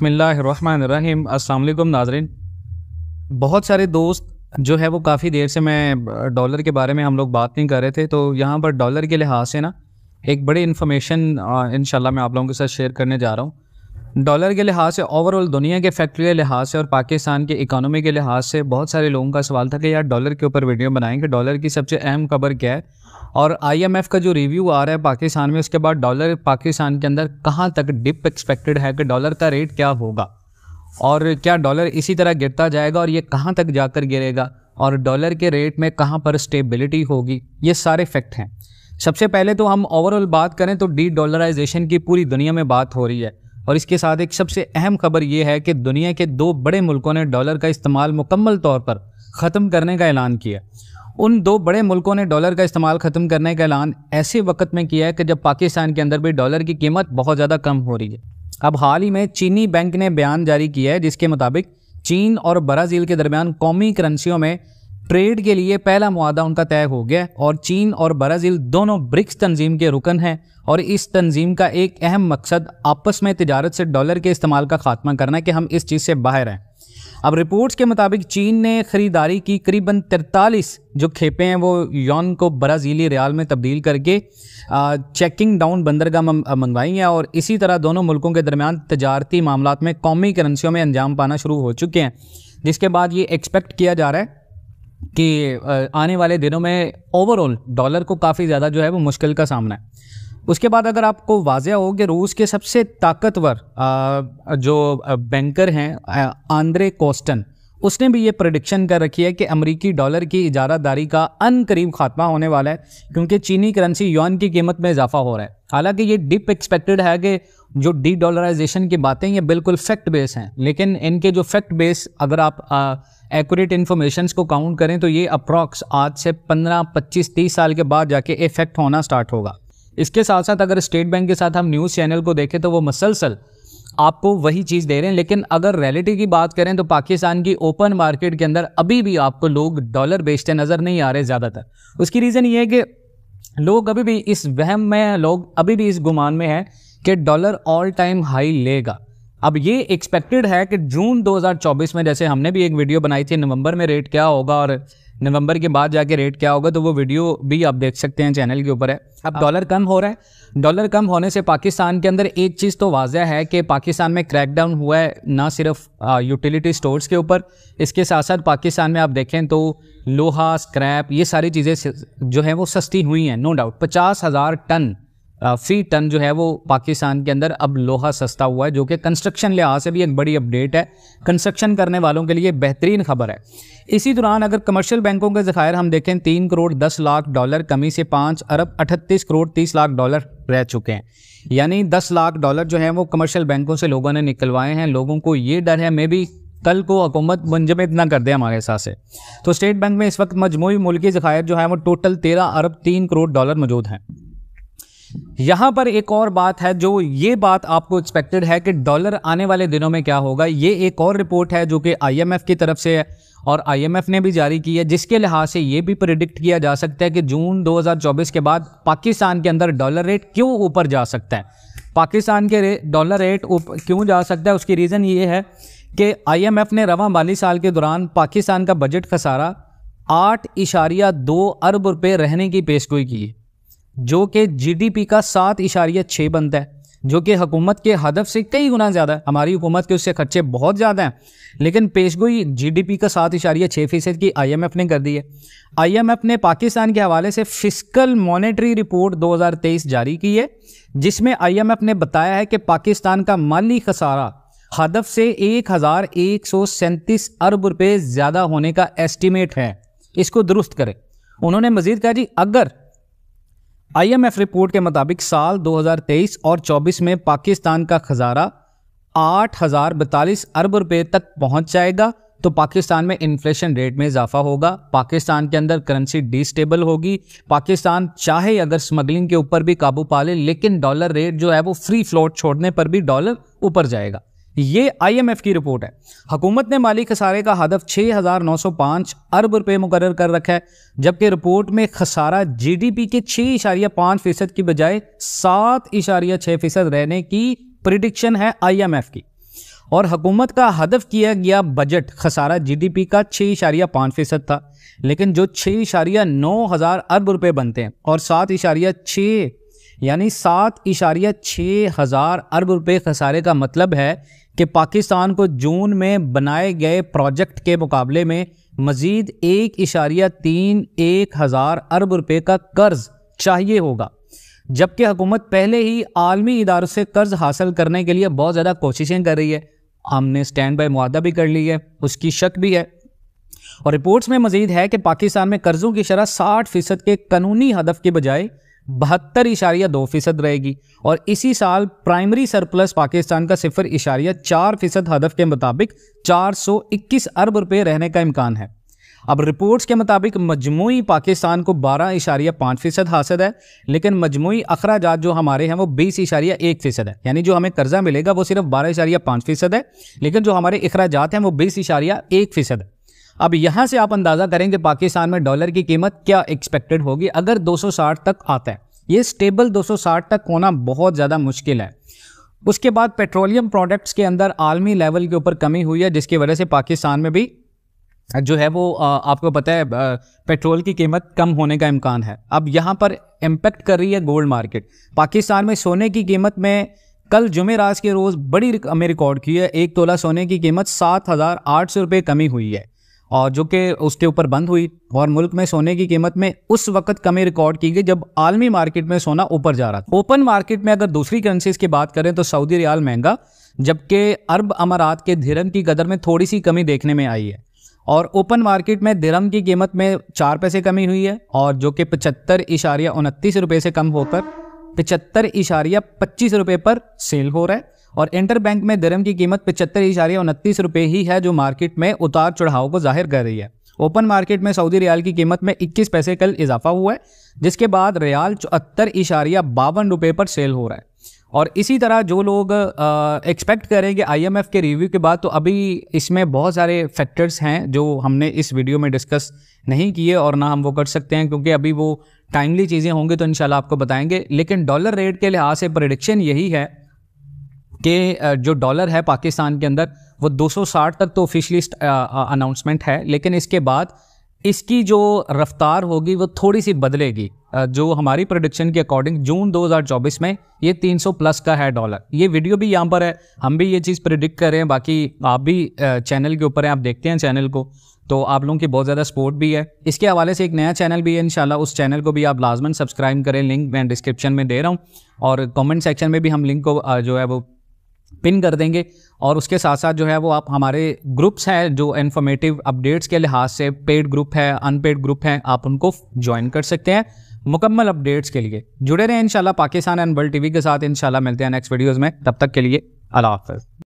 बसमिलीम असल नाजरन बहुत सारे दोस्त जो है वो काफ़ी देर से मैं डॉलर के बारे में हम लोग बात नहीं कर रहे थे तो यहाँ पर डॉलर के लिहाज से ना एक बड़ी इन्फॉर्मेशन इन मैं आप लोगों के साथ शेयर करने जा रहा हूँ डॉलर के लिहाज से ओवरऑल दुनिया के फैक्ट्री के लिहाज से और पाकिस्तान के इकानमी के लिहाज से बहुत सारे लोगों का सवाल था कि यार डॉलर के ऊपर वीडियो बनाएँ कि डॉलर की सबसे अहम खबर क्या है और आईएमएफ का जो रिव्यू आ रहा है पाकिस्तान में उसके बाद डॉलर पाकिस्तान के अंदर कहाँ तक डिप एक्सपेक्टेड है कि डॉलर का रेट क्या होगा और क्या डॉलर इसी तरह गिरता जाएगा और ये कहाँ तक जाकर गिरेगा और डॉलर के रेट में कहाँ पर स्टेबिलिटी होगी ये सारे फैक्ट हैं सबसे पहले तो हम ओवरऑल बात करें तो डी डॉलराइजेशन की पूरी दुनिया में बात हो रही है और इसके साथ एक सबसे अहम खबर यह है कि दुनिया के दो बड़े मुल्कों ने डॉलर का इस्तेमाल मुकम्मल तौर पर ख़त्म करने का ऐलान किया उन दो बड़े मुल्कों ने डॉलर का इस्तेमाल ख़त्म करने का ऐलान ऐसे वक्त में किया है कि जब पाकिस्तान के अंदर भी डॉलर की कीमत बहुत ज़्यादा कम हो रही है अब हाल ही में चीनी बैंक ने बयान जारी किया है जिसके मुताबिक चीन और ब्राज़ील के दरमियान कौमी करेंसियों में ट्रेड के लिए पहला मुआदा उनका तय हो गया और चीन और ब्राज़ील दोनों ब्रिक्स तंजीम के रुकन हैं और इस तंजीम का एक अहम मकसद आपस में तजारत से डॉलर के इस्तेमाल का खात्मा करना है कि हम इस चीज़ से बाहर हैं अब रिपोर्ट्स के मुताबिक चीन ने ख़रीदारी की करीबन तिरतालीस जो खेपें हैं वो यौन को ब्राज़ीली रियाल में तब्दील करके चेकिंग डाउन बंदरगाह मंगवाई हैं और इसी तरह दोनों मुल्कों के दरमियान तजारती मामला में कौमी करेंसियों में अंजाम पाना शुरू हो चुके हैं जिसके बाद ये एक्सपेक्ट किया जा रहा है कि आने वाले दिनों में ओवरऑल डॉलर को काफ़ी ज़्यादा जो है वो मुश्किल का सामना है उसके बाद अगर आपको वाजह हो कि रूस के सबसे ताकतवर जो बैंकर हैं आंद्रे कोस्टन उसने भी ये प्रडिक्शन कर रखी है कि अमेरिकी डॉलर की इजारादारी का अन करीब खात्मा होने वाला है क्योंकि चीनी करेंसी यौन की कीमत में इजाफा हो रहा है हालांकि ये डिप एक्सपेक्टेड है कि जो डी डॉलराइजेशन की बातें ये बिल्कुल फैक्ट बेस हैं लेकिन इनके जो फैक्ट बेस अगर आप आ, एक्यूरेट इन्फॉर्मेशन को काउंट करें तो ये अप्रॉक्स आज से पंद्रह पच्चीस तीस साल के बाद जाके इफेक्ट होना स्टार्ट होगा इसके साथ साथ अगर स्टेट बैंक के साथ हम न्यूज़ चैनल को देखें तो वो मसलसल आपको वही चीज़ दे रहे हैं लेकिन अगर रियलिटी की बात करें तो पाकिस्तान की ओपन मार्केट के अंदर अभी भी आपको लोग डॉलर बेचते नज़र नहीं आ रहे ज़्यादातर उसकी रीज़न ये है कि लोग अभी भी इस वहम में लोग अभी भी इस गुमान में हैं कि डॉलर ऑल टाइम हाई लेगा अब ये एक्सपेक्टेड है कि जून 2024 में जैसे हमने भी एक वीडियो बनाई थी नवंबर में रेट क्या होगा और नवंबर के बाद जाके रेट क्या होगा तो वो वीडियो भी आप देख सकते हैं चैनल के ऊपर है अब डॉलर हाँ। कम हो रहा है डॉलर कम होने से पाकिस्तान के अंदर एक चीज़ तो वाजह है कि पाकिस्तान में क्रैकडाउन हुआ है ना सिर्फ यूटिलिटी स्टोर्स के ऊपर इसके साथ साथ पाकिस्तान में आप देखें तो लोहा स्क्रैप ये सारी चीज़ें जो हैं वो सस्ती हुई हैं नो डाउट पचास हज़ार टन फी टन जो है वो पाकिस्तान के अंदर अब लोहा सस्ता हुआ है जो कि कंस्ट्रक्शन लिहाज से भी एक बड़ी अपडेट है कंस्ट्रक्शन करने वालों के लिए बेहतरीन खबर है इसी दौरान अगर कमर्शियल बैंकों के ज़खायर हम देखें तीन करोड़ दस लाख डॉलर कमी से पाँच अरब अठतीस करोड़ तीस लाख डॉलर रह चुके हैं यानी दस लाख डॉलर जो है वो कमर्शियल बैंकों से लोगों ने निकलवाए हैं लोगों को ये डर है मे बी कल को हुकूमत मंजमद ना कर दे हमारे हिसाब से तो स्टेट बैंक में इस वक्त मजमू मुल्की ज़खायर जो है वो टोटल तेरह अरब तीन करोड़ डॉलर मौजूद हैं यहाँ पर एक और बात है जो ये बात आपको एक्सपेक्टेड है कि डॉलर आने वाले दिनों में क्या होगा ये एक और रिपोर्ट है जो कि आईएमएफ की तरफ से है और आईएमएफ ने भी जारी की है जिसके लिहाज से ये भी प्रिडिक्ट किया जा सकता है कि जून 2024 के बाद पाकिस्तान के अंदर डॉलर रेट क्यों ऊपर जा सकता है पाकिस्तान के डॉलर रेट क्यों जा सकता है उसकी रीज़न ये है कि आई ने रवा माली साल के दौरान पाकिस्तान का बजट खसारा आठ इशारिया दो अरब रुपये रहने की पेशगोई की है जो कि जीडीपी का सात इशारिया छः बनता है जो कि हुकूमत के हदफ से कई गुना ज़्यादा है हमारी हुकूमत के उससे खर्चे बहुत ज़्यादा हैं लेकिन पेशगोई जीडीपी का सात इशारिया छः फीसद की आईएमएफ ने कर दी है आईएमएफ ने पाकिस्तान के हवाले से फिस्कल मॉनेटरी रिपोर्ट 2023 जारी की है जिसमें आईएमएफ ने बताया है कि पाकिस्तान का माली खसारा हदफ से एक हज़ार एक सौ सैंतीस अरब रुपये ज़्यादा होने का एस्टिमेट है इसको दुरुस्त करें उन्होंने मजीद कहा जी अगर आईएमएफ रिपोर्ट के मुताबिक साल 2023 और 24 में पाकिस्तान का खजारा आठ हज़ार बतालीस अरब रुपए तक पहुंच जाएगा तो पाकिस्तान में इन्फ्लेशन रेट में इजाफा होगा पाकिस्तान के अंदर करेंसी डिस्टेबल होगी पाकिस्तान चाहे अगर स्मगलिंग के ऊपर भी काबू पा ले लेकिन डॉलर रेट जो है वो फ्री फ्लोट छोड़ने पर भी डॉलर ऊपर जाएगा ये आईएमएफ की रिपोर्ट है हुकूमत ने माली खसारे का हदफ 6,905 अरब रुपए मुकर कर रखा है जबकि रिपोर्ट में खसारा जीडीपी के छः इशारिया पाँच फीसद की बजाय सात इशारिया छः फीसद रहने की प्रिडिक्शन है आईएमएफ की और हुकूमत का हदफ किया गया बजट खसारा जीडीपी का छः इशारिया पाँच फीसद था लेकिन जो छः इशारिया नौ हज़ार अरब रुपये बनते हैं और सात इशारिया छः यानी सात इशारिया छः हज़ार अरब रुपये खसारे का मतलब है कि पाकिस्तान को जून में बनाए गए प्रोजेक्ट के मुकाबले में मज़ीद एक इशारिया तीन एक हज़ार अरब रुपये का कर्ज़ चाहिए होगा जबकि हुकूमत पहले ही आलमी इदारों से कर्ज़ हासिल करने के लिए बहुत ज़्यादा कोशिशें कर रही है हमने स्टैंड बाई माहा भी कर ली है उसकी शक भी है और रिपोर्ट्स में मजीद है कि पाकिस्तान में कर्ज़ों की शरह साठ फ़ीसद के कानूनी हदफ के बजाय बहत्तर इशारिया दो फीसद रहेगी और इसी साल प्राइमरी सरप्लस पाकिस्तान का सिफर इशारिया चार फीसद हदफ के मुताबिक 421 अरब रुपये रहने का इम्कान है अब रिपोर्ट्स के मुताबिक मजमू पाकिस्तान को बारह इशारिया पाँच फ़ीसद हासिल है लेकिन मजमू अखराज जो हमारे हैं वो बीस इशारिया एक फ़ीसद है यानी जो हमें कर्जा मिलेगा वो सिर्फ बारह इशारिया पाँच फ़ीसद है लेकिन जो हमारे अखराज हैं वो बीस इशारिया एक फ़ीसद है अब यहाँ से आप अंदाज़ा करेंगे पाकिस्तान में डॉलर की कीमत क्या एक्सपेक्टेड होगी अगर 260 तक आता है ये स्टेबल 260 तक होना बहुत ज़्यादा मुश्किल है उसके बाद पेट्रोलियम प्रोडक्ट्स के अंदर आलमी लेवल के ऊपर कमी हुई है जिसकी वजह से पाकिस्तान में भी जो है वो आपको पता है पेट्रोल की कीमत कम होने का इम्कान है अब यहाँ पर इम्पेक्ट कर रही है गोल्ड मार्केट पाकिस्तान में सोने की कीमत में कल जुमेराज के रोज़ बड़ी हमें रिकॉर्ड की है एक तोला सोने की कीमत सात हज़ार आठ सौ रुपये कमी हुई है और जो कि उसके ऊपर बंद हुई और मुल्क में सोने की कीमत में उस वक्त कमी रिकॉर्ड की गई जब आलमी मार्केट में सोना ऊपर जा रहा था ओपन मार्केट में अगर दूसरी करेंसीज की बात करें तो सऊदी रियाल महंगा जबकि अरब अमारात के धीरम की कदर में थोड़ी सी कमी देखने में आई है और ओपन मार्केट में धिरम की कीमत में चार पैसे कमी हुई है और जो कि पचहत्तर इशारिया उनतीस रुपये से कम होकर पिचहत्तर इशारिया पच्चीस रुपये पर सेल हो रहा है और इंटर बैंक में दरम की कीमत पिचहत्तर इशारिया उनतीस रुपये ही है जो मार्केट में उतार चढ़ाव को जाहिर कर रही है ओपन मार्केट में सऊदी रियाल की कीमत में 21 पैसे कल इजाफा हुआ है जिसके बाद रियाल चौहत्तर इशारिया बावन रुपये पर सेल हो रहा है और इसी तरह जो लोग एक्सपेक्ट करें कि आई के रिव्यू के बाद तो अभी इसमें बहुत सारे फैक्टर्स हैं जो हमने इस वीडियो में डिस्कस नहीं किए और ना हम वो कर सकते हैं क्योंकि अभी वो टाइमली चीज़ें होंगी तो इनशाला आपको बताएंगे लेकिन डॉलर रेट के लिहाज से प्रडिक्शन यही है कि जो डॉलर है पाकिस्तान के अंदर वो 260 तक तो ऑफिशली अनाउंसमेंट है लेकिन इसके बाद इसकी जो रफ्तार होगी वो थोड़ी सी बदलेगी जो हमारी प्रोडिक्शन के अकॉर्डिंग जून 2024 में ये 300 प्लस का है डॉलर ये वीडियो भी यहाँ पर है हम भी ये चीज़ प्रिडिक्ट कर रहे हैं बाकी आप भी चैनल के ऊपर हैं आप देखते हैं चैनल को तो आप लोगों की बहुत ज़्यादा सपोर्ट भी है इसके हवाले से एक नया चैनल भी है इनशाला उस चैनल को भी आप लाजमन सब्सक्राइब करें लिंक मैं डिस्क्रिप्शन में दे रहा हूँ और कमेंट सेक्शन में भी हम लिंक को जो है वो पिन कर देंगे और उसके साथ साथ जो है वो आप हमारे ग्रुप्स हैं जो इन्फॉर्मेटिव अपडेट्स के लिहाज से पेड ग्रुप है अनपेड ग्रुप है आप उनको ज्वाइन कर सकते हैं मुकम्मल अपडेट्स के लिए जुड़े रहें इंशाल्लाह पाकिस्तान एंड वर्ल्ड टीवी के साथ इंशाल्लाह मिलते हैं नेक्स्ट वीडियोज़ में तब तक के लिए अला हाफ़